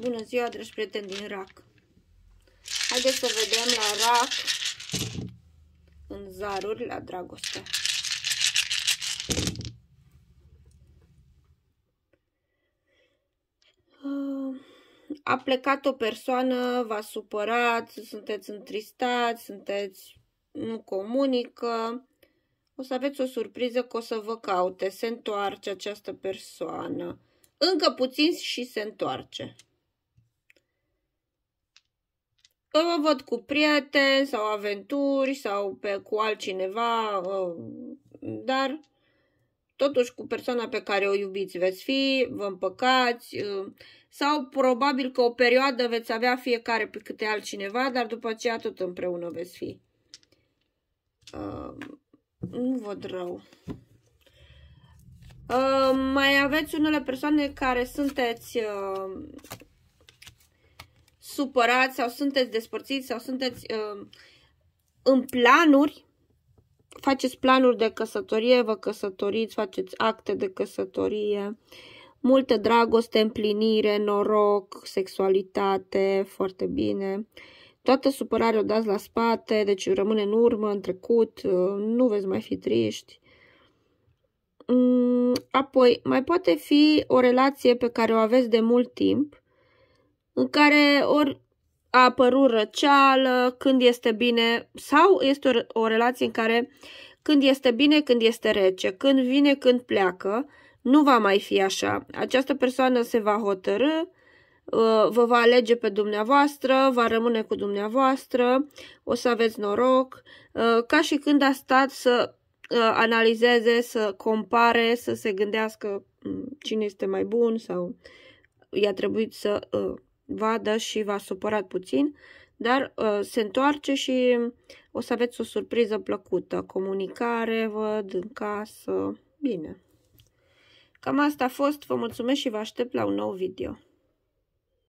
Bună ziua, dragi prieteni din RAC! Haideți să vedem la RAC în zaruri la dragoste. Uh, a plecat o persoană, v-a supărat, sunteți întristați, sunteți nu comunică. O să aveți o surpriză că o să vă caute. Se întoarce această persoană. Încă puțin și se întoarce că mă văd cu prieteni sau aventuri sau pe, cu altcineva, ă, dar totuși cu persoana pe care o iubiți veți fi, vă împăcați ă, sau probabil că o perioadă veți avea fiecare pe câte altcineva, dar după aceea tot împreună veți fi. Uh, nu văd rău. Uh, mai aveți unele persoane care sunteți uh, supărați sau sunteți despărțiți sau sunteți uh, în planuri, faceți planuri de căsătorie, vă căsătoriți, faceți acte de căsătorie, multă dragoste, împlinire, noroc, sexualitate, foarte bine. Toată supărarea o dați la spate, deci rămâne în urmă, în trecut, uh, nu veți mai fi triști. Mm, apoi, mai poate fi o relație pe care o aveți de mult timp, în care ori a apărut răceală, când este bine, sau este o, o relație în care când este bine, când este rece, când vine, când pleacă, nu va mai fi așa. Această persoană se va hotărâ, uh, vă va alege pe dumneavoastră, va rămâne cu dumneavoastră, o să aveți noroc, uh, ca și când a stat să uh, analizeze, să compare, să se gândească mm, cine este mai bun sau i-a trebuit să vadă da și v-a supărat puțin, dar uh, se întoarce și o să aveți o surpriză plăcută. Comunicare, văd, în casă, bine. Cam asta a fost, vă mulțumesc și vă aștept la un nou video.